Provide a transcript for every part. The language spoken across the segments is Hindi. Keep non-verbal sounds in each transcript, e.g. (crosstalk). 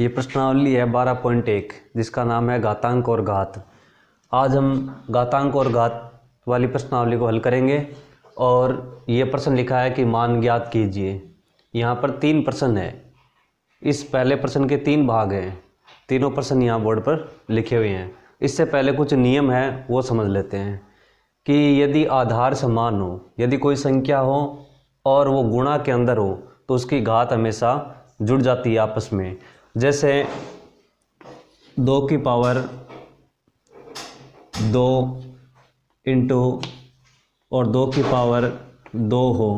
ये प्रश्नावली है बारह पॉइंट एक जिसका नाम है घातांक और घात आज हम घातांक और घात वाली प्रश्नावली को हल करेंगे और ये प्रश्न लिखा है कि मान ज्ञात कीजिए यहाँ पर तीन प्रश्न है इस पहले प्रश्न के तीन भाग हैं तीनों प्रश्न यहाँ बोर्ड पर लिखे हुए हैं इससे पहले कुछ नियम हैं वो समझ लेते हैं कि यदि आधार समान हो यदि कोई संख्या हो और वो गुणा के अंदर हो तो उसकी घात हमेशा जुड़ जाती है आपस में जैसे दो की पावर दो इंटू और दो की पावर दो हो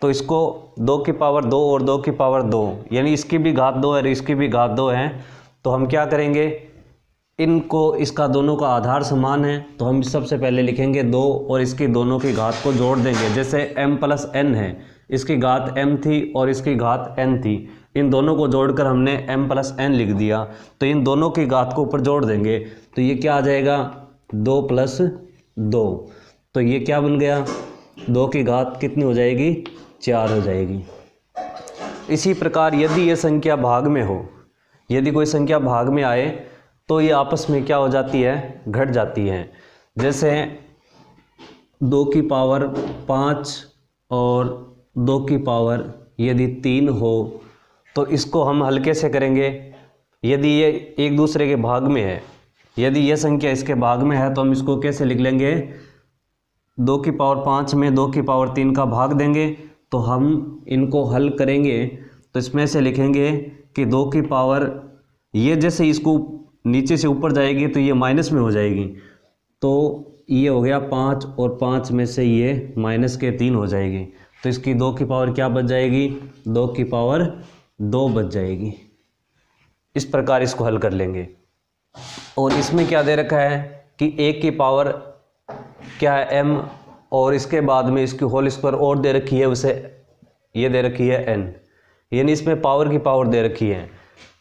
तो इसको दो की पावर दो और दो की पावर दो यानी इसकी भी घात दो और इसकी भी घात दो है तो हम क्या करेंगे इनको इसका दोनों का आधार समान है तो हम सबसे पहले लिखेंगे दो और इसकी दोनों की घात को जोड़ देंगे जैसे m प्लस एन है इसकी घात m थी और इसकी घात n थी इन दोनों को जोड़कर हमने m प्लस एन लिख दिया तो इन दोनों की घात को ऊपर जोड़ देंगे तो ये क्या आ जाएगा दो प्लस दो तो ये क्या बन गया दो की घात कितनी हो जाएगी चार हो जाएगी इसी प्रकार यदि ये संख्या भाग में हो यदि कोई संख्या भाग में आए तो ये आपस में क्या हो जाती है घट जाती है जैसे दो की पावर पाँच और दो की पावर यदि तीन हो तो इसको हम हल्के से करेंगे यदि ये एक दूसरे के भाग में है यदि यह संख्या इसके भाग में है तो हम इसको कैसे लिख लेंगे दो की पावर पाँच में दो की पावर तीन का भाग देंगे तो हम इनको हल करेंगे तो इसमें से लिखेंगे कि दो की पावर ये जैसे इसको नीचे से ऊपर जाएगी तो ये माइनस में हो जाएगी तो ये हो गया पाँच और पाँच में से ये माइनस के तीन हो जाएगी तो इसकी दो की पावर क्या बच जाएगी दो की पावर दो बच जाएगी इस प्रकार इसको हल कर लेंगे और इसमें क्या दे रखा है कि एक की पावर क्या है एम और इसके बाद में इसकी होल स्क्वायर और दे रखी है उसे ये दे रखी है एन यानी इसमें पावर की पावर दे रखी है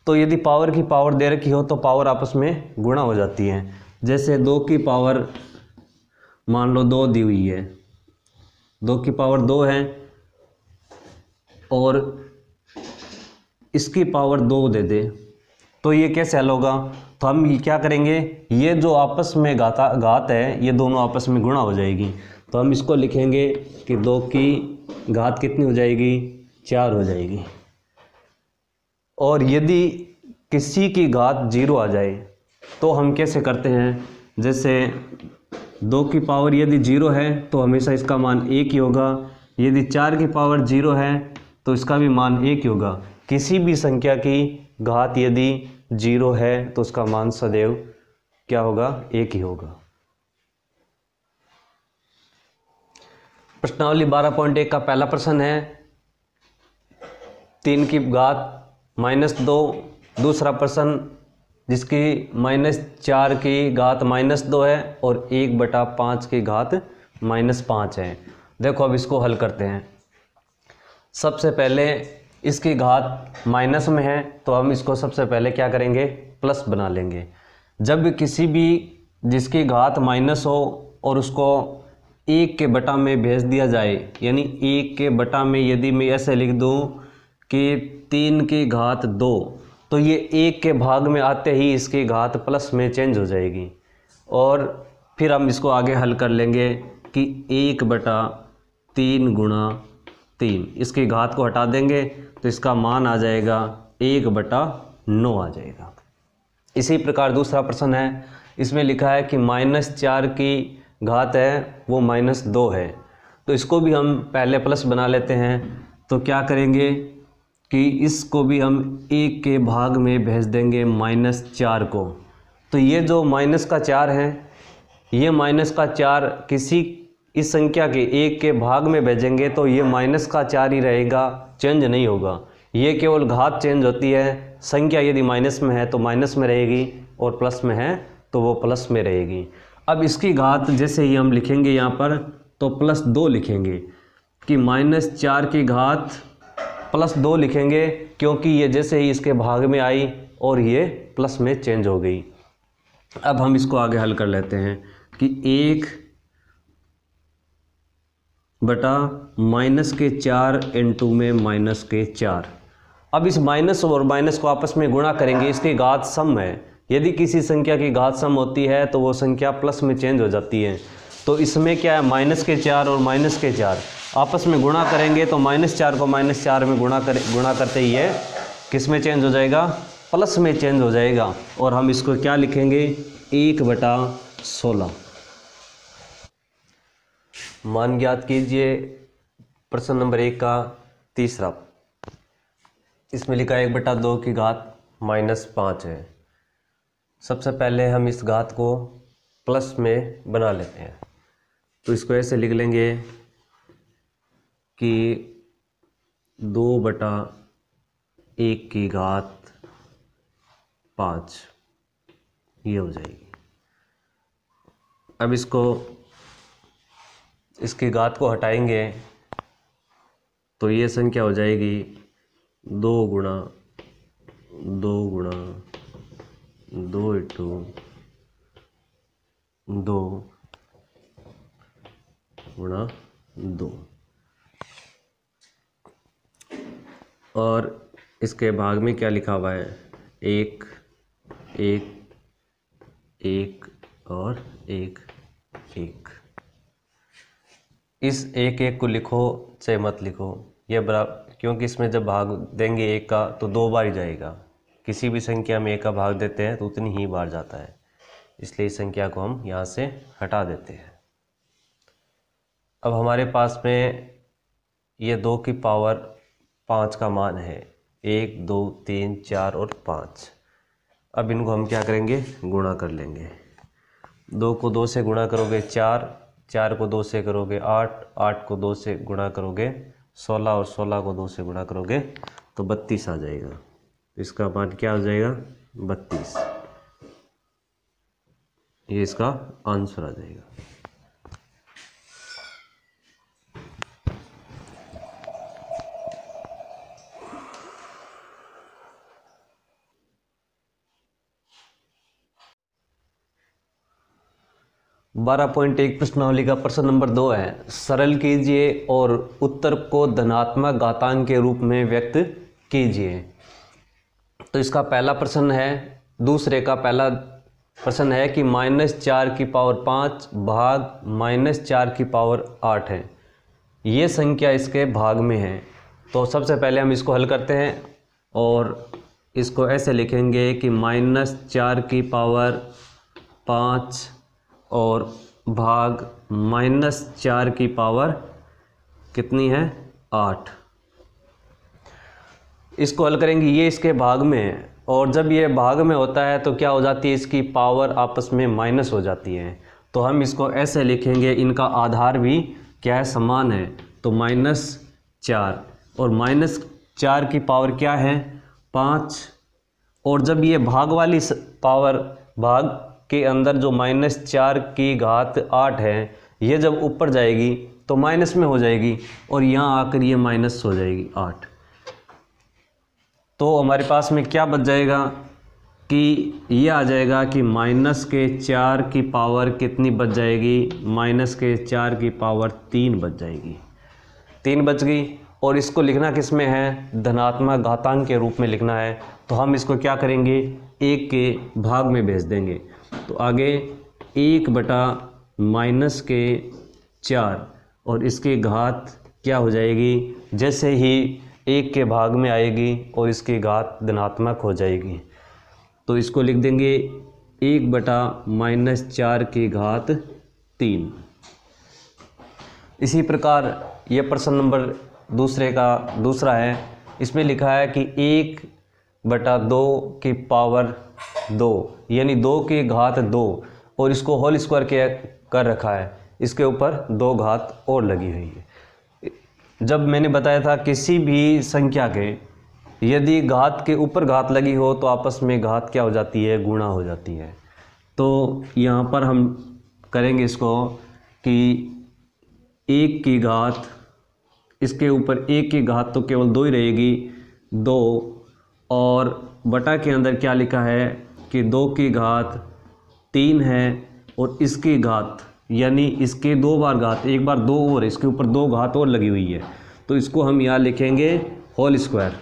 तो यदि पावर की पावर दे रखी हो तो पावर आपस में गुणा हो जाती है जैसे दो की पावर मान लो दो दी हुई है दो की पावर दो है और इसकी पावर दो दे दे तो ये कैसे हल होगा तो हम क्या करेंगे ये जो आपस में घाता घात है ये दोनों आपस में गुणा हो जाएगी तो हम इसको लिखेंगे कि दो की घात कितनी हो जाएगी चार हो जाएगी और यदि किसी की घात जीरो आ जाए तो हम कैसे करते हैं जैसे दो की पावर यदि जीरो है तो हमेशा इसका मान एक ही होगा यदि चार की पावर जीरो है तो इसका भी मान एक ही होगा किसी भी संख्या की घात यदि जीरो है तो उसका मान सदैव क्या होगा एक ही होगा प्रश्नावली बारह पॉइंट एक का पहला प्रश्न है तीन की घात माइनस दो दूसरा प्रश्न जिसकी माइनस चार की घात माइनस दो है और एक बटा पाँच की घात माइनस पाँच है देखो अब इसको हल करते हैं सबसे पहले इसकी घात माइनस में है तो हम इसको सबसे पहले क्या करेंगे प्लस बना लेंगे जब किसी भी जिसकी घात माइनस हो और उसको एक के बटा में भेज दिया जाए यानी एक के बटा में यदि मैं ऐसे लिख दूं कि तीन की घात दो तो ये एक के भाग में आते ही इसकी घात प्लस में चेंज हो जाएगी और फिर हम इसको आगे हल कर लेंगे कि एक बटा तीन गुणा तीन इसकी घात को हटा देंगे तो इसका मान आ जाएगा एक बटा नौ आ जाएगा इसी प्रकार दूसरा प्रश्न है इसमें लिखा है कि माइनस चार की घात है वो माइनस दो है तो इसको भी हम पहले प्लस बना लेते हैं तो क्या करेंगे कि इसको भी हम एक के भाग में भेज देंगे माइनस चार को तो ये जो माइनस का चार है ये माइनस का चार किसी इस संख्या के एक के भाग में भेजेंगे तो ये माइनस का चार ही रहेगा चेंज नहीं होगा ये केवल घात चेंज होती है संख्या यदि माइनस में है तो माइनस में रहेगी और प्लस में है तो वो प्लस में रहेगी अब इसकी घात जैसे ही हम लिखेंगे यहाँ पर तो प्लस दो लिखेंगे कि माइनस चार की घात प्लस दो लिखेंगे क्योंकि ये जैसे ही इसके भाग में आई और ये प्लस में चेंज हो गई अब हम इसको आगे हल कर लेते हैं कि एक बटा माइनस के चार इंटू में माइनस के चार अब इस माइनस और माइनस को आपस में गुणा करेंगे इसकी घात सम है यदि किसी संख्या की घात सम होती है तो वो संख्या प्लस में चेंज हो जाती है तो इसमें क्या है माइनस के चार और माइनस के चार आपस में गुणा करेंगे तो माइनस चार को माइनस चार में गुणा कर गुणा करते ही है किस में चेंज हो जाएगा प्लस में चेंज हो जाएगा और हम इसको क्या लिखेंगे एक बटा सोलह मान ज्ञात कीजिए प्रश्न नंबर एक का तीसरा इसमें लिखा है एक बटा दो की घात माइनस पाँच है सबसे पहले हम इस घात को प्लस में बना लेते हैं तो इसको ऐसे लिख लेंगे कि दो बटा एक की घात पाँच ये हो जाएगी अब इसको इसकी घात को हटाएंगे तो ये संख्या हो जाएगी दो गुणा दो गुणा दो इंटू दो गुणा दो और इसके भाग में क्या लिखा हुआ है एक एक एक और एक एक इस एक एक को लिखो चाहे मत लिखो यह बराबर क्योंकि इसमें जब भाग देंगे एक का तो दो बार ही जाएगा किसी भी संख्या में एक का भाग देते हैं तो उतनी ही बार जाता है इसलिए इस संख्या को हम यहाँ से हटा देते हैं अब हमारे पास में ये दो की पावर पाँच का मान है एक दो तीन चार और पाँच अब इनको हम क्या करेंगे गुणा कर लेंगे दो को दो से गुणा करोगे चार चार को दो से करोगे आठ आठ को दो से गुणा करोगे सोलह और सोलह को दो से गुणा करोगे तो बत्तीस आ जाएगा तो इसका मान क्या हो जाएगा बत्तीस ये इसका आंसर आ जाएगा बारह पॉइंट एक प्रश्नावली का प्रश्न नंबर दो है सरल कीजिए और उत्तर को धनात्मक घातांक के रूप में व्यक्त कीजिए तो इसका पहला प्रश्न है दूसरे का पहला प्रश्न है कि माइनस चार की पावर पाँच भाग माइनस चार की पावर आठ है ये संख्या इसके भाग में है तो सबसे पहले हम इसको हल करते हैं और इसको ऐसे लिखेंगे कि माइनस चार की पावर पाँच और भाग माइनस चार की पावर कितनी है आठ इसको हल करेंगे ये इसके भाग में है और जब ये भाग में होता है तो क्या हो जाती है इसकी पावर आपस में माइनस हो जाती है तो हम इसको ऐसे लिखेंगे इनका आधार भी क्या है समान है तो माइनस चार और माइनस चार की पावर क्या है पाँच और जब ये भाग वाली पावर भाग के अंदर जो माइनस चार की घात आठ है ये जब ऊपर जाएगी तो माइनस में हो जाएगी और यहाँ आकर ये माइनस हो जाएगी आठ तो हमारे पास में क्या बच जाएगा कि ये आ जाएगा कि माइनस के चार की पावर कितनी बच जाएगी माइनस के चार की पावर तीन बच जाएगी तीन बच गई और इसको लिखना किस में है धनात्मक घातांक के रूप में लिखना है तो हम इसको क्या करेंगे एक के भाग में भेज देंगे तो आगे एक बटा माइनस के चार और इसकी घात क्या हो जाएगी जैसे ही एक के भाग में आएगी और इसकी घात धनात्मक हो जाएगी तो इसको लिख देंगे एक बटा माइनस चार की घात तीन इसी प्रकार यह प्रश्न नंबर दूसरे का दूसरा है इसमें लिखा है कि एक बटा दो की पावर दो यानी दो के घात दो और इसको होल स्क्वायर के कर रखा है इसके ऊपर दो घात और लगी हुई है जब मैंने बताया था किसी भी संख्या के यदि घात के ऊपर घात लगी हो तो आपस में घात क्या हो जाती है गुणा हो जाती है तो यहाँ पर हम करेंगे इसको कि एक की घात इसके ऊपर एक की घात तो केवल दो ही रहेगी दो और बटा के अंदर क्या लिखा है कि दो की घात तीन है और इसकी घात यानी इसके दो बार घात एक बार दो और इसके ऊपर दो घात और लगी हुई है तो इसको हम यहाँ लिखेंगे होल स्क्वायर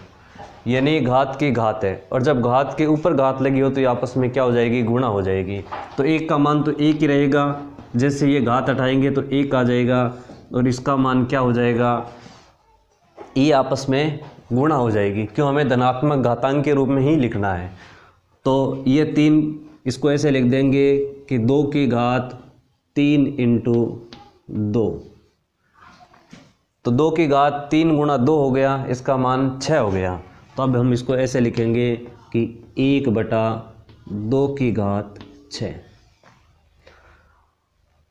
यानी घात की घात है और जब घात के ऊपर घात लगी हो तो ये आपस में क्या हो जाएगी गुणा हो जाएगी तो एक का मान तो एक ही रहेगा जैसे ये घात हटाएंगे तो एक आ जाएगा और इसका मान क्या हो जाएगा ये आपस में गुणा हो जाएगी क्यों हमें धनात्मक घातांक के रूप में ही लिखना है तो ये तीन इसको ऐसे लिख देंगे कि दो की घात तीन इंटू दो तो दो की घात तीन गुणा दो हो गया इसका मान छः हो गया तो अब हम इसको ऐसे लिखेंगे कि एक बटा दो की घात छः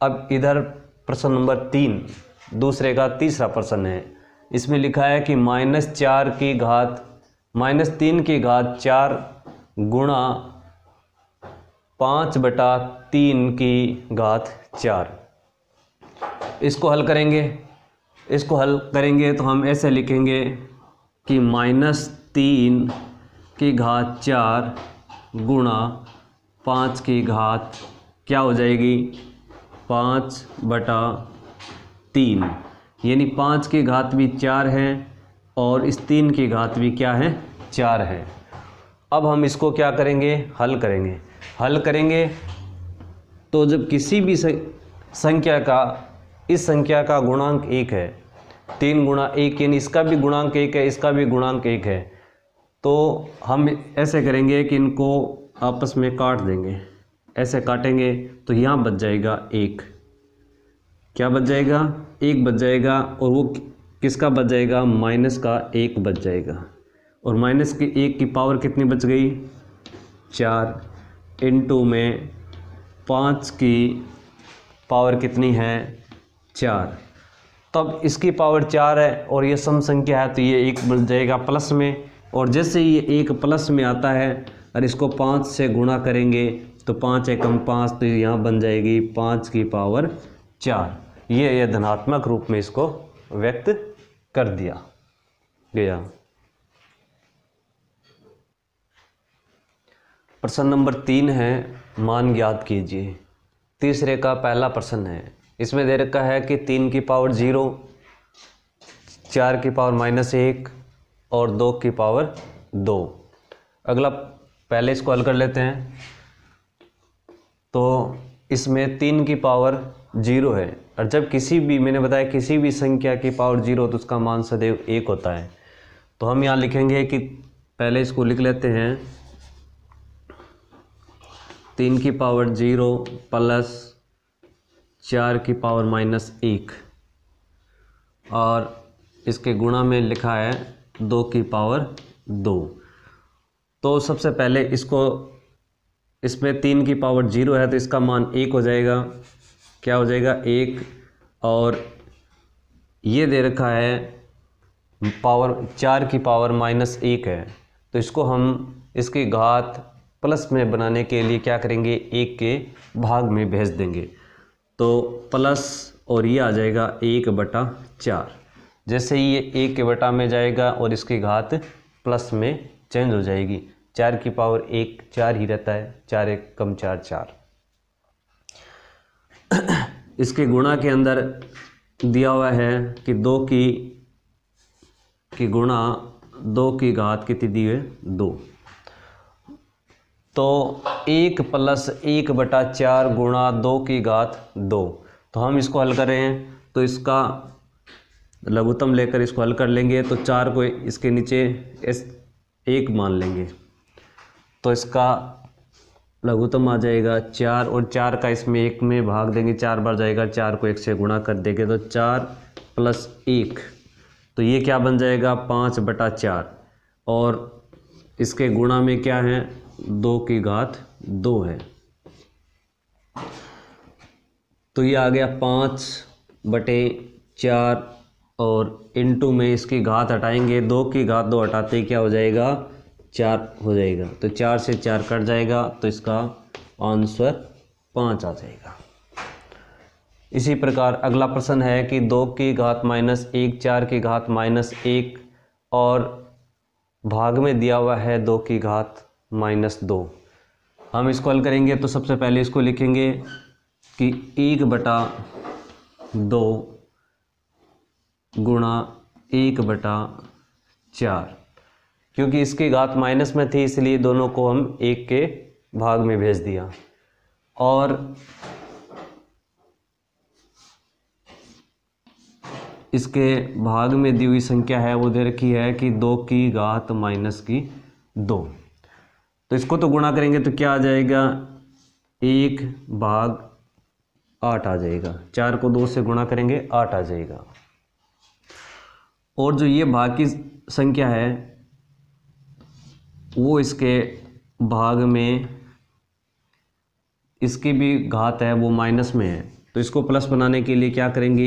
अब इधर प्रश्न नंबर तीन दूसरे का तीसरा प्रश्न है इसमें लिखा है कि माइनस चार की घात माइनस तीन की घात चार गुणा पाँच बटा तीन की घात चार इसको हल करेंगे इसको हल करेंगे तो हम ऐसे लिखेंगे कि माइनस तीन की घात चार गुणा पाँच की घात क्या हो जाएगी पाँच बटा तीन यानी पाँच की घात भी चार हैं और इस तीन की घात भी क्या हैं चार हैं अब हम इसको क्या करेंगे हल करेंगे हल करेंगे तो जब किसी भी संख्या का इस संख्या का गुणांक एक है तीन गुणा एक यानी इसका भी गुणांक एक है इसका भी गुणांक एक है तो हम ऐसे करेंगे कि इनको आपस में काट देंगे ऐसे काटेंगे तो यहाँ बच जाएगा एक क्या बच जाएगा एक बच जाएगा और वो किसका बच जाएगा माइनस का एक बच जाएगा और माइनस के एक की पावर कितनी बच गई चार इंटू में पाँच की पावर कितनी है चार तब इसकी पावर चार है और ये सम संख्या है तो ये एक बच जाएगा प्लस में और जैसे ये एक प्लस में आता है और इसको पाँच से गुणा करेंगे तो पाँच एकम पाँच तो यहाँ बन जाएगी पाँच की पावर चार ये ये धनात्मक रूप में इसको व्यक्त कर दिया गया प्रश्न नंबर तीन है मान ज्ञात कीजिए तीसरे का पहला प्रश्न है इसमें दे रखा है कि तीन की पावर जीरो चार की पावर माइनस एक और दो की पावर दो अगला पहले इसको हल कर लेते हैं तो इसमें तीन की पावर जीरो है और जब किसी भी मैंने बताया किसी भी संख्या की पावर जीरो तो उसका मान सदैव एक होता है तो हम यहाँ लिखेंगे कि पहले इसको लिख लेते हैं तीन की पावर जीरो प्लस चार की पावर माइनस एक और इसके गुणा में लिखा है दो की पावर दो तो सबसे पहले इसको इसमें तीन की पावर जीरो है तो इसका मान एक हो जाएगा क्या हो जाएगा एक और ये दे रखा है पावर चार की पावर माइनस एक है तो इसको हम इसके घात प्लस में बनाने के लिए क्या करेंगे एक के भाग में भेज देंगे तो प्लस और ये आ जाएगा एक बटा चार जैसे ही ये एक के बटा में जाएगा और इसकी घात प्लस में चेंज हो जाएगी चार की पावर एक चार ही रहता है चार एक कम चार चार इसके गुणा के अंदर दिया हुआ है कि दो की कि गुणा दो की घात कितनी दी है दो तो एक प्लस एक बटा चार गुणा दो की घात दो तो हम इसको हल कर रहे हैं तो इसका लघुतम लेकर इसको हल कर लेंगे तो चार को इसके नीचे एस एक मान लेंगे तो इसका लघुतम आ जाएगा चार और चार का इसमें एक में भाग देंगे चार बार जाएगा चार को एक से गुणा कर देंगे तो चार प्लस एक तो ये क्या बन जाएगा पाँच बटा चार और इसके गुणा में क्या है दो की घात दो है तो ये आ गया पाँच बटे चार और इनटू में इसकी घात हटाएंगे दो की घात दो हटाते क्या हो जाएगा चार हो जाएगा तो चार से चार कट जाएगा तो इसका आंसर पाँच आ जाएगा इसी प्रकार अगला प्रश्न है कि दो की घात माइनस एक चार की घात माइनस एक और भाग में दिया हुआ है दो की घात माइनस दो हम इसको हल करेंगे तो सबसे पहले इसको लिखेंगे कि एक बटा दो गुणा एक बटा चार क्योंकि इसकी घात माइनस में थी इसलिए दोनों को हम एक के भाग में भेज दिया और इसके भाग में दी हुई संख्या है वो दे रखी है कि दो की घात माइनस की दो तो इसको तो गुणा करेंगे तो क्या आ जाएगा एक भाग आठ आ जाएगा चार को दो से गुणा करेंगे आठ आ जाएगा और जो ये भाग की संख्या है वो इसके भाग में इसकी भी घात है वो माइनस में है तो इसको प्लस बनाने के लिए क्या करेंगे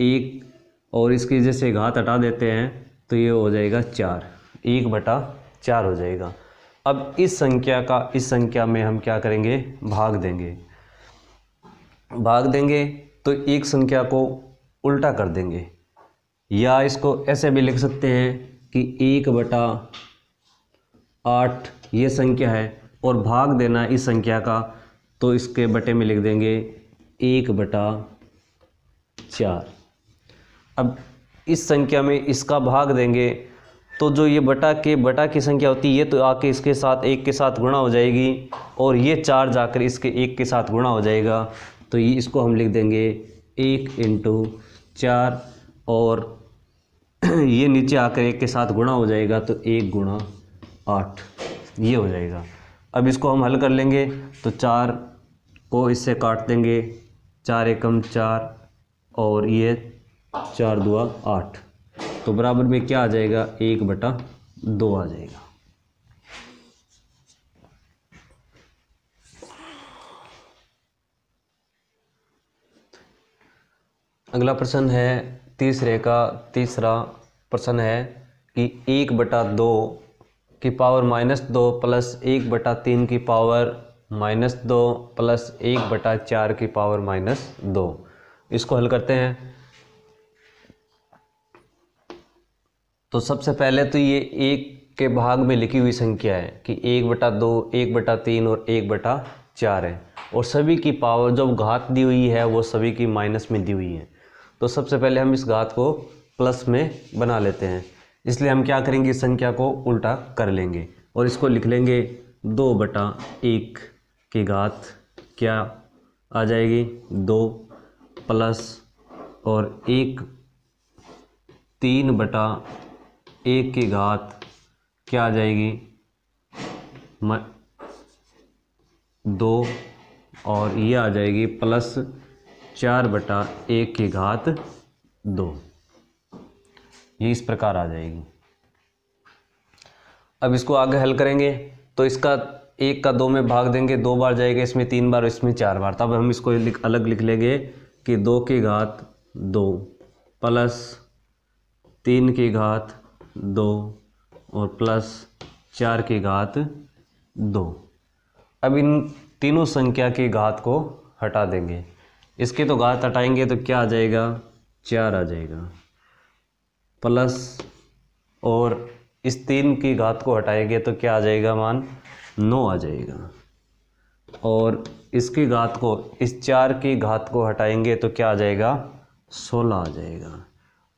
एक और इसकी जैसे घात हटा देते हैं तो ये हो जाएगा चार एक बटा चार हो जाएगा अब इस संख्या का इस संख्या में हम क्या करेंगे भाग देंगे भाग देंगे तो एक संख्या को उल्टा कर देंगे या इसको ऐसे भी लिख सकते हैं कि एक बटा आठ ये संख्या है और भाग देना इस संख्या का तो इसके बटे में लिख देंगे एक बटा चार अब इस संख्या में इसका भाग देंगे तो जो ये बटा के बटा की संख्या होती है ये तो आके इसके साथ एक के साथ गुणा हो जाएगी और ये चार जाकर इसके एक के साथ गुणा हो जाएगा तो ये इसको हम लिख देंगे एक इंटू चार और (clears throat) ये नीचे आकर एक के साथ गुणा हो जाएगा तो एक गुणा आठ ये हो जाएगा अब इसको हम हल कर लेंगे तो चार को इससे काट देंगे चार एकम चार और ये चार दुआ आठ तो बराबर में क्या आ जाएगा एक बटा दो आ जाएगा अगला प्रश्न है तीसरे का तीसरा प्रश्न है कि एक बटा दो की पावर माइनस दो प्लस एक बटा तीन की पावर माइनस दो प्लस एक बटा चार की पावर माइनस दो इसको हल करते हैं तो सबसे पहले तो ये एक के भाग में लिखी हुई संख्या है कि एक बटा दो एक बटा तीन और एक बटा चार है और सभी की पावर जब घात दी हुई है वो सभी की माइनस में दी हुई है तो सबसे पहले हम इस घात को प्लस में बना लेते हैं इसलिए हम क्या करेंगे इस संख्या को उल्टा कर लेंगे और इसको लिख लेंगे दो बटा एक की घात क्या आ जाएगी दो प्लस और एक तीन बटा एक की घात क्या आ जाएगी म दो और ये आ जाएगी प्लस चार बटा एक की घात दो ये इस प्रकार आ जाएगी अब इसको आगे हल करेंगे तो इसका एक का दो में भाग देंगे दो बार जाएगा इसमें तीन बार इसमें चार बार तब हम इसको लिख, अलग लिख लेंगे कि दो की घात दो प्लस तीन की घात दो और प्लस चार की घात दो अब इन तीनों संख्या की घात को हटा देंगे इसके तो घात हटाएंगे तो क्या आ जाएगा चार आ जाएगा प्लस और इस तीन की घात को हटाएंगे तो क्या आ जाएगा मान नौ आ जाएगा और इसकी घात को इस चार की घात को हटाएंगे तो क्या आ जाएगा सोलह आ जाएगा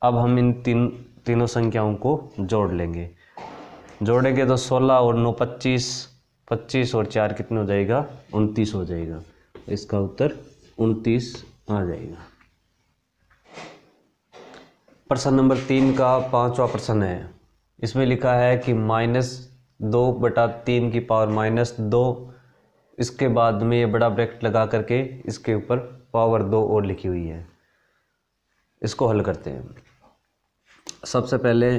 अब हम इन तीन तीनों संख्याओं को जोड़ लेंगे जोड़ेंगे तो सोलह और नौ पच्चीस पच्चीस और चार कितना हो जाएगा उनतीस हो जाएगा इसका उत्तर उनतीस आ जाएगा प्रश्न नंबर तीन का पांचवा प्रश्न है इसमें लिखा है कि माइनस दो बटा तीन की पावर माइनस दो इसके बाद में ये बड़ा ब्रैकेट लगा करके इसके ऊपर पावर दो और लिखी हुई है इसको हल करते हैं सबसे पहले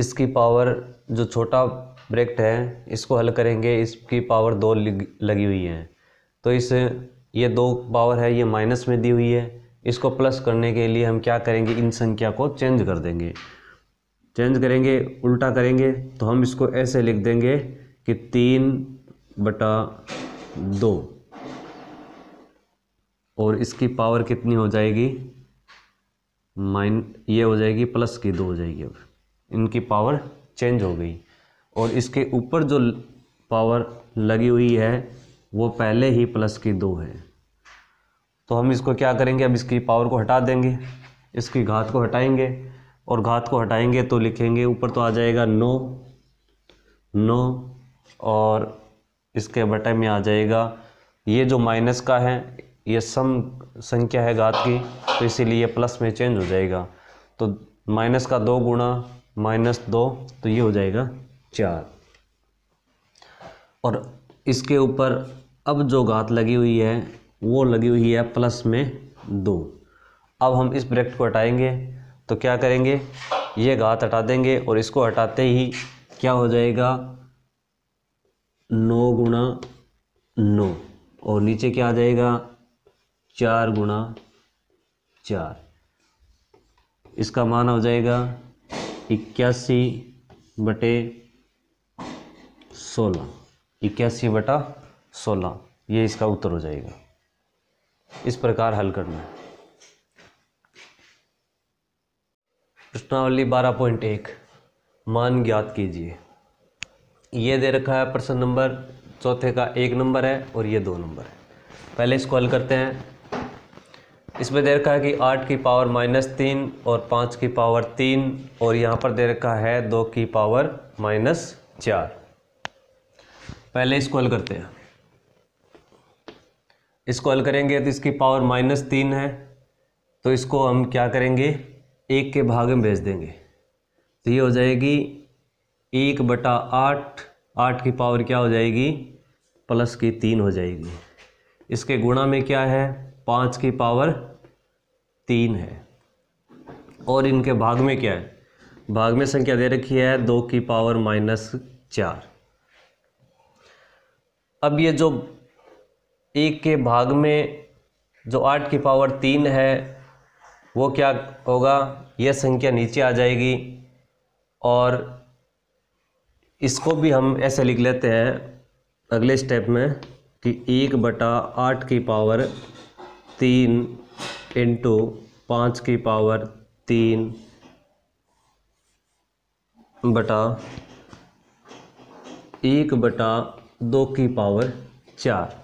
इसकी पावर जो छोटा ब्रैकेट है इसको हल करेंगे इसकी पावर दो लगी हुई है तो इस ये दो पावर है ये माइनस में दी हुई है इसको प्लस करने के लिए हम क्या करेंगे इन संख्या को चेंज कर देंगे चेंज करेंगे उल्टा करेंगे तो हम इसको ऐसे लिख देंगे कि तीन बटा दो और इसकी पावर कितनी हो जाएगी माइन ये हो जाएगी प्लस की दो हो जाएगी अब इनकी पावर चेंज हो गई और इसके ऊपर जो पावर लगी हुई है वो पहले ही प्लस की दो है तो हम इसको क्या करेंगे अब इसकी पावर को हटा देंगे इसकी घात को हटाएंगे और घात को हटाएंगे तो लिखेंगे ऊपर तो आ जाएगा नौ नौ और इसके बटे में आ जाएगा ये जो माइनस का है ये सम संख्या है घात की तो इसीलिए ये प्लस में चेंज हो जाएगा तो माइनस का दो गुणा माइनस दो तो ये हो जाएगा चार और इसके ऊपर अब जो घात लगी हुई है वो लगी हुई है प्लस में दो अब हम इस ब्रैकेट को हटाएंगे तो क्या करेंगे ये घात हटा देंगे और इसको हटाते ही क्या हो जाएगा नौ गुणा नौ और नीचे क्या आ जाएगा चार गुणा चार इसका मान हो जाएगा इक्यासी बटे सोलह इक्यासी बटा सोलह ये इसका उत्तर हो जाएगा इस प्रकार हल करना है प्रश्नावली बारह पॉइंट एक मान ज्ञात कीजिए यह दे रखा है प्रश्न नंबर चौथे का एक नंबर है और यह दो नंबर है पहले इसको हल करते हैं इसमें दे रखा है कि आठ की पावर माइनस तीन और पाँच की पावर तीन और यहाँ पर दे रखा है दो की पावर माइनस चार पहले इसको हल करते हैं इसको हल करेंगे तो इसकी पावर माइनस तीन है तो इसको हम क्या करेंगे एक के भाग में भेज देंगे तो ये हो जाएगी एक बटा आठ आठ की पावर क्या हो जाएगी प्लस की तीन हो जाएगी इसके गुणा में क्या है पाँच की पावर तीन है और इनके भाग में क्या है भाग में संख्या दे रखी है दो की पावर माइनस चार अब ये जो एक के भाग में जो आठ की पावर तीन है वो क्या होगा यह संख्या नीचे आ जाएगी और इसको भी हम ऐसे लिख लेते हैं अगले स्टेप में कि एक बटा आठ की पावर तीन इंटू पाँच की पावर तीन बटा एक बटा दो की पावर चार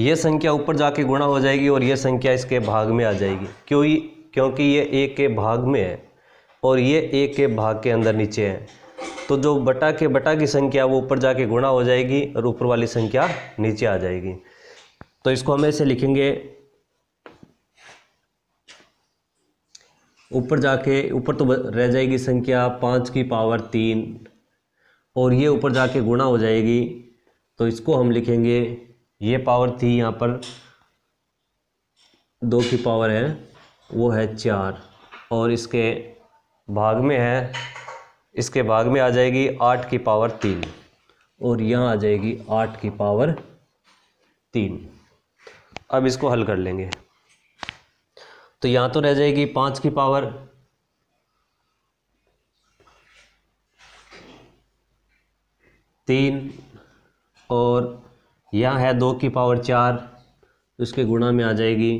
ये संख्या ऊपर जाके गुणा हो जाएगी और ये संख्या इसके भाग में आ जाएगी क्यों क्योंकि ये एक के भाग में है और ये एक के भाग के अंदर नीचे है तो जो बटा के बटा की संख्या वो ऊपर जाके गुणा हो जाएगी और ऊपर वाली संख्या नीचे आ जाएगी तो इसको हम ऐसे लिखेंगे ऊपर जाके ऊपर तो रह जाएगी संख्या पाँच की पावर तीन और ये ऊपर जाके गुणा हो जाएगी तो इसको हम लिखेंगे ये पावर थी यहाँ पर दो की पावर है वो है चार और इसके भाग में है इसके भाग में आ जाएगी आठ की पावर तीन और यहाँ आ जाएगी आठ की पावर तीन अब इसको हल कर लेंगे तो यहाँ तो रह जाएगी पाँच की पावर तीन और यहाँ है दो की पावर चार तो इसके गुणा में आ जाएगी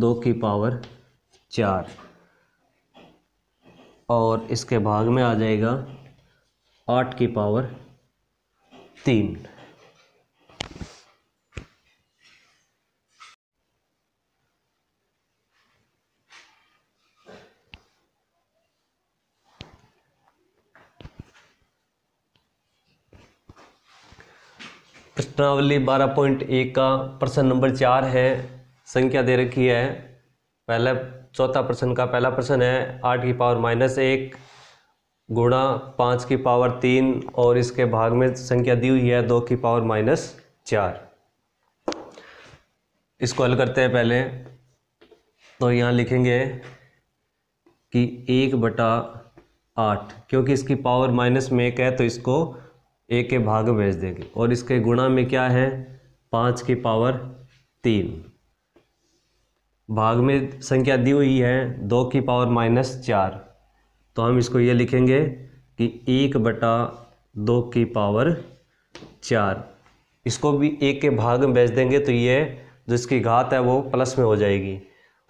दो की पावर चार और इसके भाग में आ जाएगा आठ की पावर तीन प्रश्नावली बारह पॉइंट एक का प्रश्न नंबर चार है संख्या दे रखी है पहला चौथा प्रश्न का पहला प्रश्न है आठ की पावर माइनस एक गुणा पाँच की पावर तीन और इसके भाग में संख्या दी हुई है दो की पावर माइनस चार इसको हल करते हैं पहले तो यहाँ लिखेंगे कि एक बटा आठ क्योंकि इसकी पावर माइनस में एक है तो इसको ए के भाग में भेज देंगे और इसके गुणा में क्या है पाँच की पावर तीन भाग में संख्या दी हुई है दो की पावर माइनस चार तो हम इसको ये लिखेंगे कि एक बटा दो की पावर चार इसको भी एक के भाग में भेज देंगे तो ये जो इसकी घात है वो प्लस में हो जाएगी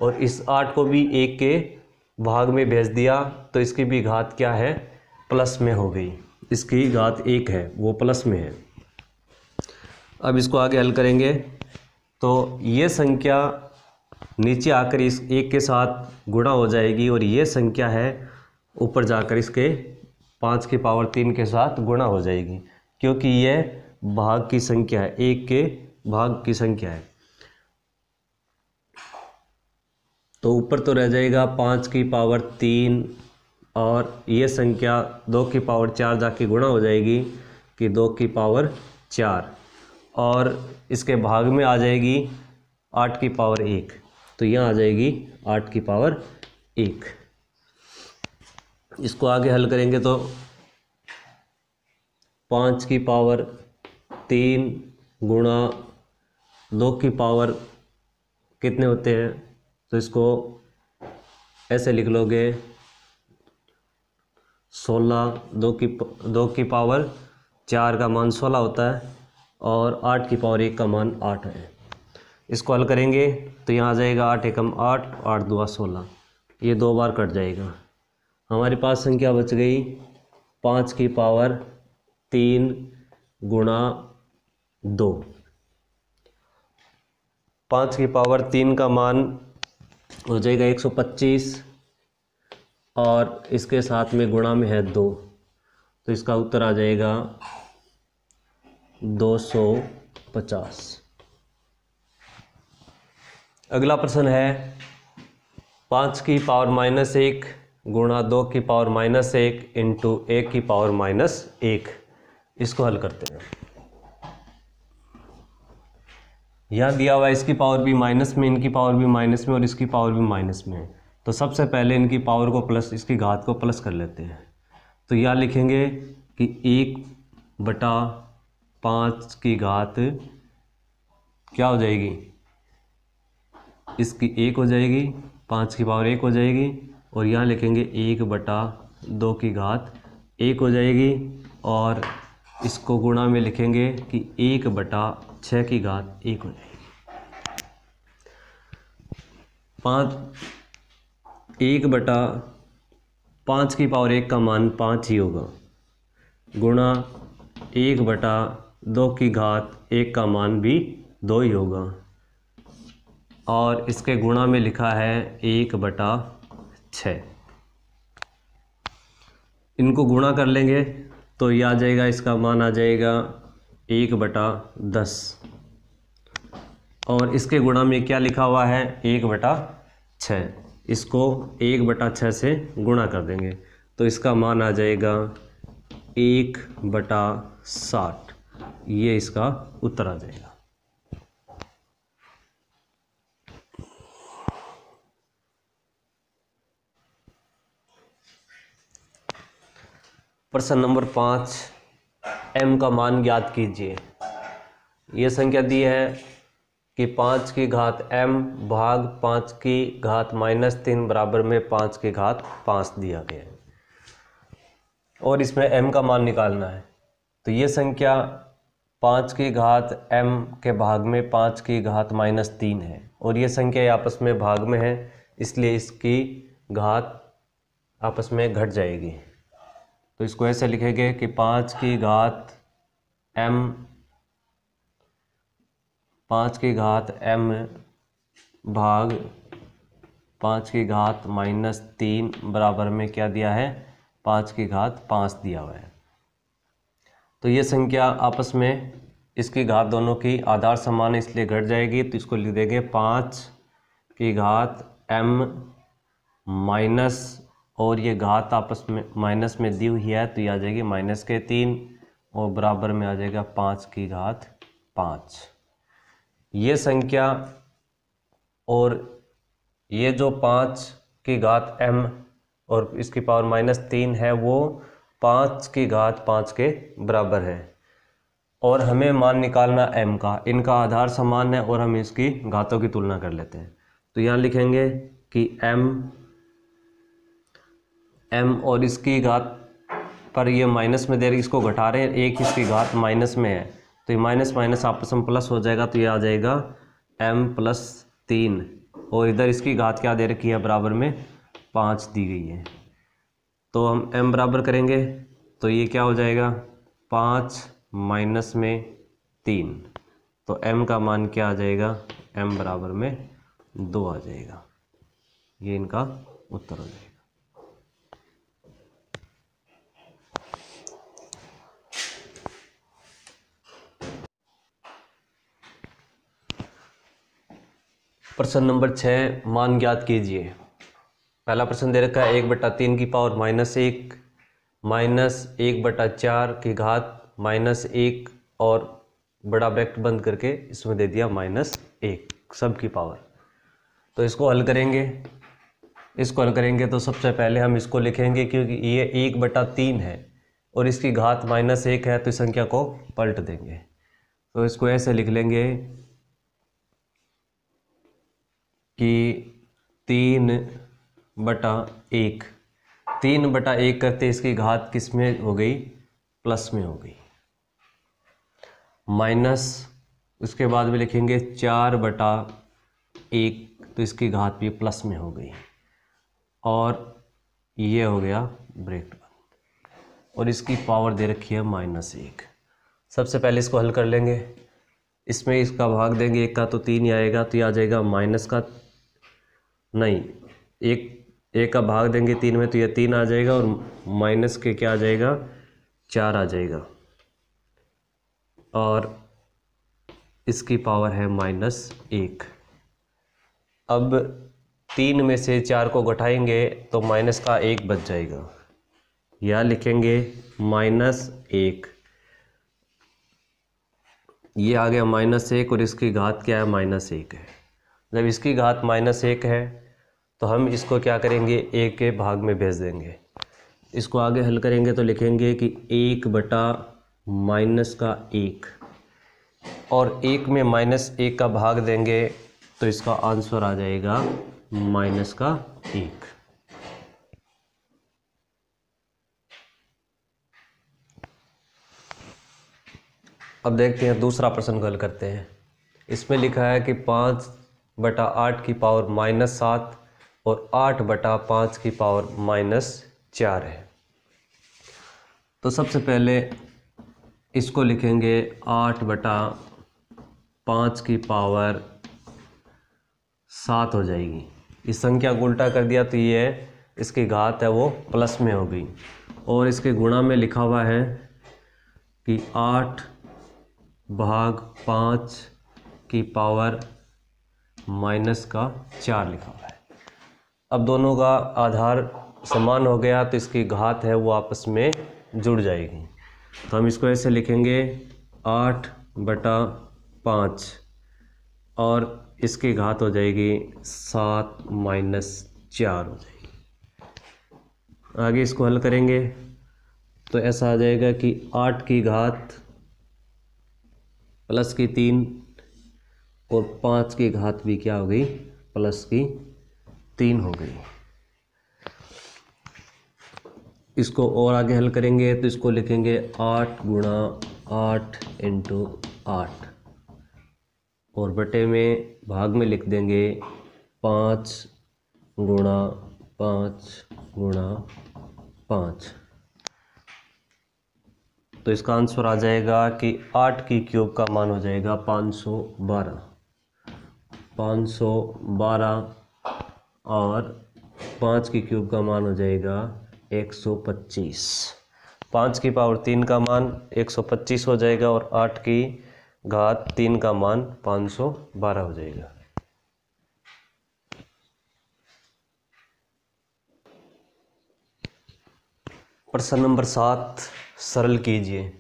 और इस आठ को भी एक के भाग में भेज दिया तो इसकी भी घात क्या है प्लस में हो गई इसकी घात एक है वो प्लस में है अब इसको आगे हल करेंगे तो ये संख्या नीचे आकर इस एक के साथ गुणा हो जाएगी और ये संख्या है ऊपर जाकर इसके पाँच के पावर तीन के साथ गुणा हो जाएगी क्योंकि यह भाग की संख्या है एक के भाग की संख्या है तो ऊपर तो रह जाएगा पाँच की पावर तीन और ये संख्या दो की पावर चार जाके गुणा हो जाएगी कि दो की पावर चार और इसके भाग में आ जाएगी आठ की पावर एक तो यहाँ आ जाएगी आठ की पावर एक इसको आगे हल करेंगे तो पाँच की पावर तीन गुणा दो की पावर कितने होते हैं तो इसको ऐसे लिख लोगे सोलह दो की दो की पावर चार का मान सोलह होता है और आठ की पावर एक का मान आठ है इसको हल करेंगे तो यहाँ आ जाएगा आठ एकम आठ आठ दुआ सोलह ये दो बार कट जाएगा हमारे पास संख्या बच गई पाँच की पावर तीन गुणा दो पाँच की पावर तीन का मान हो जाएगा एक सौ पच्चीस और इसके साथ में गुणा में है दो तो इसका उत्तर आ जाएगा दो सौ पचास अगला प्रश्न है पाँच की पावर माइनस एक गुणा दो की पावर माइनस एक इंटू एक की पावर माइनस एक इसको हल करते हैं यह दिया हुआ इसकी पावर भी माइनस में इनकी पावर भी माइनस में और इसकी पावर भी माइनस में है तो सबसे पहले इनकी पावर को प्लस इसकी घात को प्लस कर लेते हैं तो यह लिखेंगे कि एक बटा पाँच की घात क्या हो जाएगी इसकी एक हो जाएगी पाँच की पावर एक हो जाएगी और यहाँ लिखेंगे एक बटा दो की घात एक हो जाएगी और इसको गुणा में लिखेंगे कि एक बटा छः की घात एक हो जाएगी पाँच एक बटा पाँच की पावर एक का मान पाँच ही होगा गुणा एक बटा दो की घात एक का मान भी दो ही होगा और इसके गुणा में लिखा है एक बटा छ इनको गुणा कर लेंगे तो ये आ जाएगा इसका मान आ जाएगा एक बटा दस और इसके गुणा में क्या लिखा हुआ है एक बटा छः इसको एक बटा छः से गुणा कर देंगे तो इसका मान आ जाएगा एक बटा साठ ये इसका उत्तर आ जाएगा प्रश्न नंबर पाँच एम का मान ज्ञात कीजिए यह संख्या दी है कि पाँच की घात एम भाग पाँच की घात माइनस तीन बराबर में पाँच की घात पाँच दिया गया है और इसमें एम का मान निकालना है तो ये संख्या पाँच की घात एम के भाग में पाँच की घात माइनस तीन है और ये संख्या आपस में भाग में है इसलिए इसकी घात आपस में घट जाएगी तो इसको ऐसे लिखेंगे कि पाँच की घात एम पाँच के घात एम भाग पाँच के घात माइनस तीन बराबर में क्या दिया है पाँच के घात पाँच दिया हुआ है तो ये संख्या आपस में इसकी घात दोनों की आधार समान इसलिए घट जाएगी तो इसको लिख देंगे पाँच की घात एम माइनस और ये घात आपस में माइनस में दी हुई है तो ये आ जाएगी माइनस के तीन और बराबर में आ जाएगा पाँच की घात पाँच ये संख्या और ये जो पाँच की घात एम और इसकी पावर माइनस तीन है वो पाँच की घात पाँच के बराबर है और हमें मान निकालना एम का इनका आधार समान है और हम इसकी घातों की तुलना कर लेते हैं तो यहाँ लिखेंगे कि एम एम और इसकी घात पर ये माइनस में दे रही इसको घटा रहे हैं एक इसकी घात माइनस में है तो ये माइनस माइनस आपस में प्लस हो जाएगा तो ये आ जाएगा एम प्लस तीन और इधर इसकी घात क्या दे रखी है बराबर में पाँच दी गई है तो हम एम बराबर करेंगे तो ये क्या हो जाएगा पाँच माइनस में तीन तो एम का मान क्या आ जाएगा एम बराबर में दो आ जाएगा ये इनका उत्तर हो जाएगा प्रश्न नंबर छः मान ज्ञात कीजिए पहला प्रश्न दे रखा है एक बटा तीन की पावर माइनस एक माइनस एक बटा चार की घात माइनस एक और बड़ा ब्रैकेट बंद करके इसमें दे दिया माइनस एक सब की पावर तो इसको हल करेंगे इसको हल करेंगे तो सबसे पहले हम इसको लिखेंगे क्योंकि ये एक बटा तीन है और इसकी घात माइनस एक है तो इस संख्या को पलट देंगे तो इसको ऐसे लिख लेंगे कि तीन बटा एक तीन बटा एक करते इसकी घात किस में हो गई प्लस में हो गई माइनस उसके बाद में लिखेंगे चार बटा एक तो इसकी घात भी प्लस में हो गई और ये हो गया ब्रेक और इसकी पावर दे रखी है माइनस एक सबसे पहले इसको हल कर लेंगे इसमें इसका भाग देंगे एक का तो तीन ही आएगा तो ये आ जाएगा माइनस का नहीं एक एक का भाग देंगे तीन में तो ये तीन आ जाएगा और माइनस के क्या आ जाएगा चार आ जाएगा और इसकी पावर है माइनस एक अब तीन में से चार को घटाएंगे तो माइनस का एक बच जाएगा या लिखेंगे माइनस एक ये आ गया माइनस एक और इसकी घात क्या है माइनस एक है जब इसकी घात माइनस एक है तो हम इसको क्या करेंगे ए के भाग में भेज देंगे इसको आगे हल करेंगे तो लिखेंगे कि एक बटा माइनस का एक और एक में माइनस एक का भाग देंगे तो इसका आंसर आ जाएगा माइनस का एक अब देखते हैं दूसरा प्रश्न को हल करते हैं इसमें लिखा है कि पाँच बटा आठ की पावर माइनस सात और आठ बटा पाँच की पावर माइनस चार है तो सबसे पहले इसको लिखेंगे आठ बटा पाँच की पावर सात हो जाएगी इस संख्या को उल्टा कर दिया तो ये है इसकी घात है वो प्लस में हो गई और इसके गुणा में लिखा हुआ है कि आठ भाग पाँच की पावर माइनस का चार लिखा हुआ है अब दोनों का आधार समान हो गया तो इसकी घात है वो आपस में जुड़ जाएगी तो हम इसको ऐसे लिखेंगे आठ बटा पाँच और इसकी घात हो जाएगी सात माइनस चार हो जाएगी आगे इसको हल करेंगे तो ऐसा आ जाएगा कि आठ की घात प्लस की तीन और पाँच की घात भी क्या हो गई प्लस की तीन हो गई इसको और आगे हल करेंगे तो इसको लिखेंगे आठ गुणा आठ इंटू आठ और बटे में भाग में लिख देंगे पाँच गुणा पाँच गुणा पाँच तो इसका आंसर आ जाएगा कि आठ की क्यूब का मान हो जाएगा पाँच सौ बारह पाँच सौ बारह और पाँच के क्यूब का मान हो जाएगा 125 पाँच की पावर तीन का मान 125 हो जाएगा और आठ की घात तीन का मान 512 हो जाएगा प्रश्न नंबर सात सरल कीजिए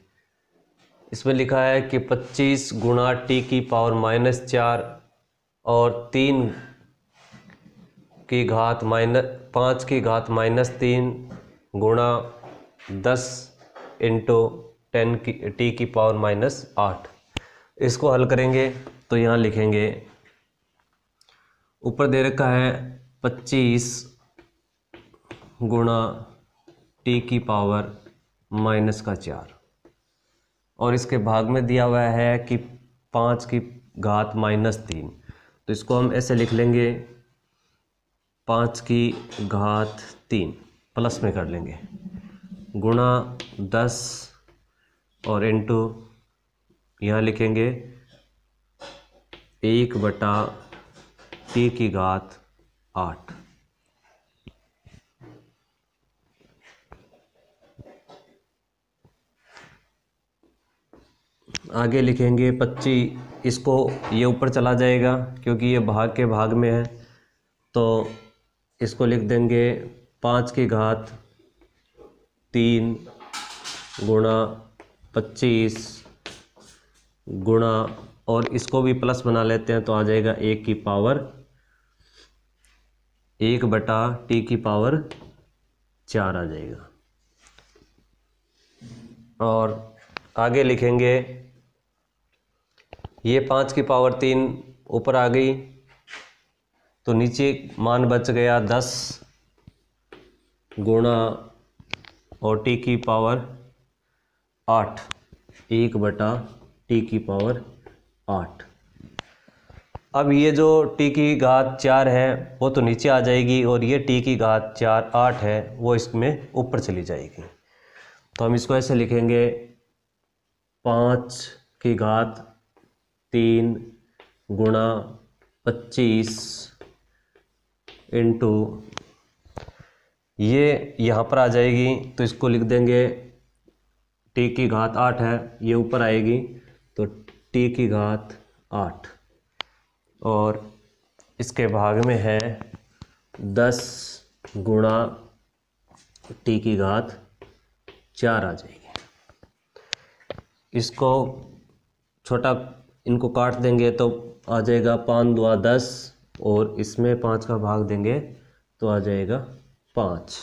इसमें लिखा है कि 25 गुणा टी की पावर माइनस चार और तीन की घात माइनस पाँच की घात माइनस तीन गुणा दस इंटू टेन की टी की पावर माइनस आठ इसको हल करेंगे तो यहाँ लिखेंगे ऊपर दे रखा है पच्चीस गुणा टी की पावर माइनस का चार और इसके भाग में दिया हुआ है कि पाँच की घात माइनस तीन तो इसको हम ऐसे लिख लेंगे पाँच की घात तीन प्लस में कर लेंगे गुणा दस और इंटू यहाँ लिखेंगे एक बटा टी की घात आठ आगे लिखेंगे पच्ची इसको ये ऊपर चला जाएगा क्योंकि ये भाग के भाग में है तो इसको लिख देंगे पाँच की घात तीन गुणा पच्चीस गुणा और इसको भी प्लस बना लेते हैं तो आ जाएगा एक की पावर एक बटा टी की पावर चार आ जाएगा और आगे लिखेंगे ये पाँच की पावर तीन ऊपर आ गई तो नीचे मान बच गया दस गुणा और टी की पावर आठ एक बटा टी की पावर आठ अब ये जो टी की घात चार है वो तो नीचे आ जाएगी और ये टी की घात चार आठ है वो इसमें ऊपर चली जाएगी तो हम इसको ऐसे लिखेंगे पाँच की घात तीन गुणा पच्चीस इंटू ये यहाँ पर आ जाएगी तो इसको लिख देंगे टी की घात आठ है ये ऊपर आएगी तो टी की घात आठ और इसके भाग में है दस गुणा टी की घात चार आ जाएगी इसको छोटा इनको काट देंगे तो आ जाएगा पाँच दुआ दस और इसमें पाँच का भाग देंगे तो आ जाएगा पाँच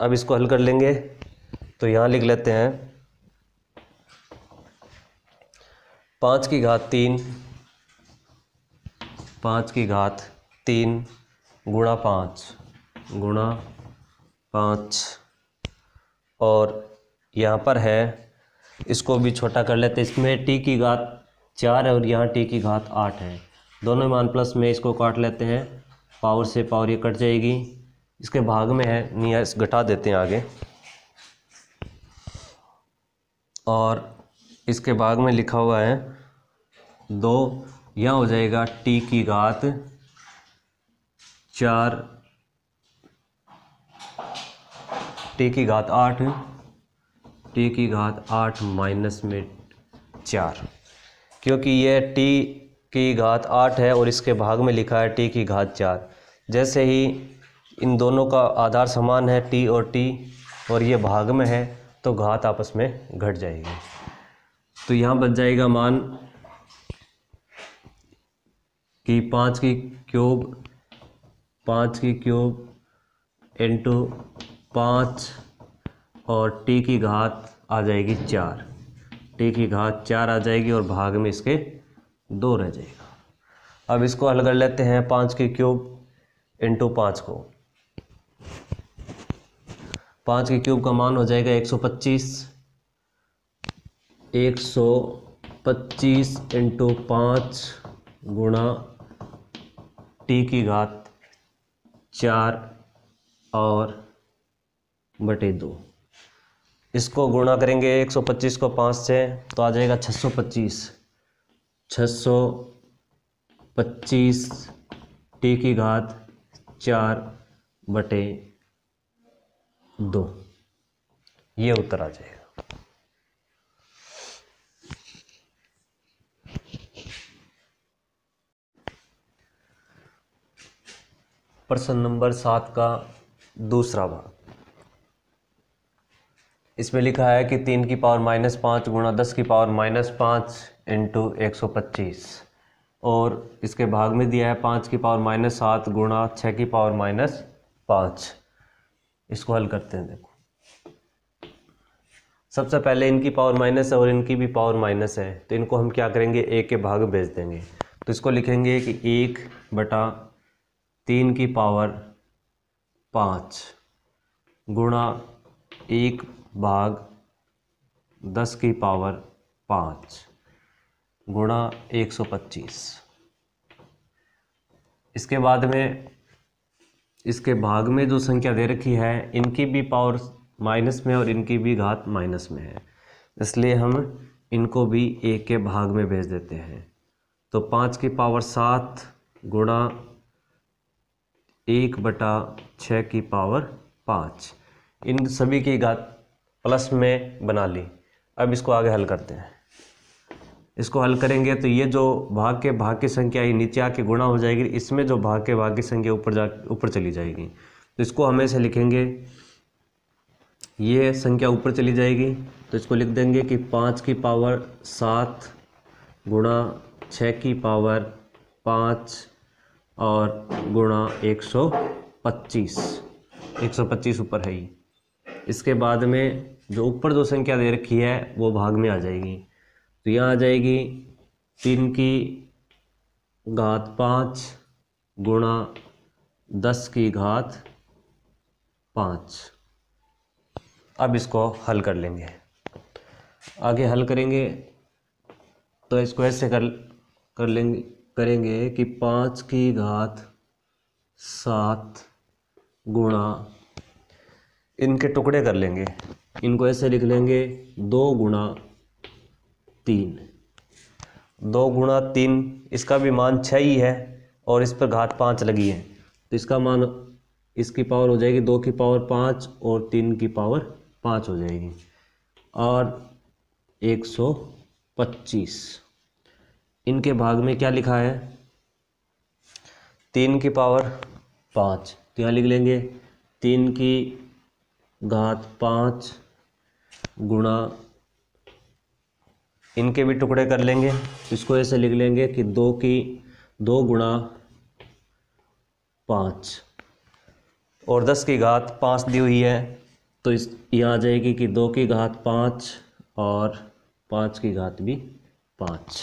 अब इसको हल कर लेंगे तो यहाँ लिख लेते हैं पाँच की घात तीन पाँच की घात तीन गुणा पाँच गुणा पाँच और यहाँ पर है इसको भी छोटा कर लेते इसमें टी की घात चार और यहाँ टी की घात आठ है दोनों मान प्लस में इसको काट लेते हैं पावर से पावर ये कट जाएगी इसके भाग में है नियस घटा देते हैं आगे और इसके भाग में लिखा हुआ है दो यह हो जाएगा टी की घात चार टी की घात आठ टी की घात आठ माइनस में चार क्योंकि ये टी की घात आठ है और इसके भाग में लिखा है टी की घात चार जैसे ही इन दोनों का आधार समान है टी और टी और ये भाग में है तो घात आपस में घट जाएगी तो यहाँ बच जाएगा मान कि पाँच की क्यूब पाँच की क्यूब इंटू पाँच और टी की घात आ जाएगी चार टी की घात चार आ जाएगी और भाग में इसके दो रह जाएगा अब इसको हल कर लेते हैं पाँच के क्यूब इंटू पाँच को पाँच के क्यूब का मान हो जाएगा एक सौ पच्चीस एक सौ पच्चीस इंटू पाँच गुणा टी की घात चार और बटे दो इसको गुणा करेंगे 125 को पाँच से तो आ जाएगा 625 625 टी की घात चार बटे दो ये उत्तर आ जाएगा प्रश्न नंबर सात का दूसरा भाग इसमें लिखा है कि तीन की पावर माइनस पाँच गुणा दस की पावर माइनस पाँच इंटू एक सौ पच्चीस और इसके भाग में दिया है पाँच की पावर माइनस सात गुणा छः की पावर माइनस पाँच इसको हल करते हैं देखो सबसे पहले इनकी पावर माइनस है और इनकी भी पावर माइनस है तो इनको हम क्या करेंगे एक के भाग भेज देंगे तो इसको लिखेंगे कि एक बटा तीन की पावर पाँच गुणा एक भाग दस की पावर पाँच गुणा एक सौ पच्चीस इसके बाद में इसके भाग में जो संख्या दे रखी है इनकी भी पावर माइनस में और इनकी भी घात माइनस में है इसलिए हम इनको भी एक के भाग में भेज देते हैं तो पाँच की पावर सात गुणा एक बटा छः की पावर पाँच इन सभी की घात प्लस में बना ली अब इसको आगे हल करते हैं इसको हल करेंगे तो ये जो भाग के भाग की संख्या ये नीचे आके गुणा हो जाएगी इसमें जो भाग के भाग की संख्या ऊपर जा ऊपर चली जाएगी तो इसको हम ऐसे लिखेंगे ये संख्या ऊपर चली जाएगी तो इसको लिख देंगे कि पाँच की पावर सात गुणा छः की पावर पाँच और गुणा एक सौ पच्चीस एक सौ पच्चीस ऊपर है ये इसके बाद में जो ऊपर जो संख्या दे रखी है वो भाग में आ जाएगी तो यहाँ आ जाएगी तीन की घात पाँच गुणा दस की घात पाँच अब इसको हल कर लेंगे आगे हल करेंगे तो इसको ऐसे कर कर लेंगे करेंगे कि पाँच की घात सात गुणा इनके टुकड़े कर लेंगे इनको ऐसे लिख लेंगे दो गुणा तीन दो गुणा तीन इसका भी मान छः ही है और इस पर घात पाँच लगी है तो इसका मान इसकी पावर हो जाएगी दो की पावर पाँच और तीन की पावर पाँच हो जाएगी और एक सौ पच्चीस इनके भाग में क्या लिखा है तीन की पावर पाँच तो यहाँ लिख लेंगे तीन की घात पाँच गुणा इनके भी टुकड़े कर लेंगे इसको ऐसे लिख लेंगे कि दो की दो गुणा पाँच और दस की घात पाँच दी हुई है तो इस ये आ जाएगी कि दो की घात पाँच और पाँच की घात भी पाँच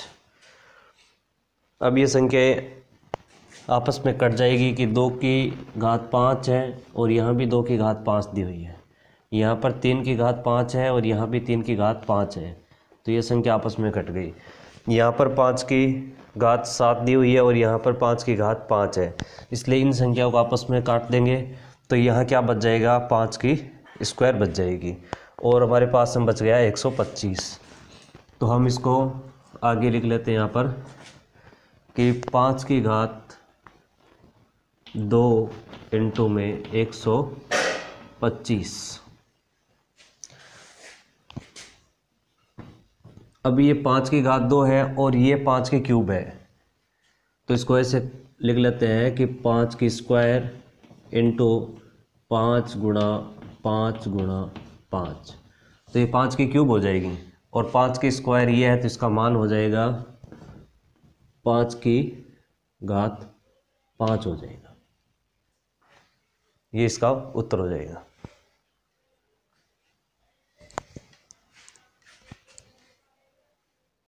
अब ये संख्या आपस में कट जाएगी कि दो की घात पाँच है और यहाँ भी दो की घात पाँच दी हुई है यहाँ पर तीन की घात पाँच है और यहाँ भी तीन की घात पाँच है तो ये संख्या आपस में कट गई यहाँ पर पाँच की घात सात दी हुई है और यहाँ पर पाँच की घात पाँच है इसलिए इन संख्याओं को आपस में काट देंगे तो यहाँ क्या बच जाएगा पाँच की स्क्वायर बच जाएगी और हमारे पास हम बच गया एक सौ पच्चीस तो हम इसको आगे लिख लेते हैं यहाँ पर कि पाँच की घात दो इंटू में एक सौ पच्चीस अभी ये पाँच की घात दो है और ये पाँच के क्यूब है तो इसको ऐसे लिख लेते हैं कि पाँच की स्क्वायर इंटू पाँच गुणा पाँच गुणा पाँच तो ये पाँच की क्यूब हो जाएगी और पाँच की स्क्वायर ये है तो इसका मान हो जाएगा पाँच की घात पाँच हो जाएगा ये इसका उत्तर हो जाएगा